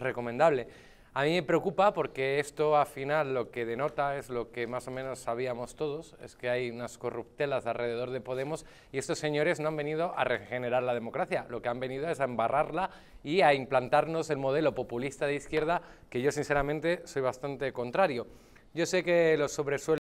recomendable. A mí me preocupa porque esto al final lo que denota es lo que más o menos sabíamos todos, es que hay unas corruptelas alrededor de Podemos y estos señores no han venido a regenerar la democracia, lo que han venido es a embarrarla y a implantarnos el modelo populista de izquierda que yo sinceramente soy bastante contrario. Yo sé que los sobresuelos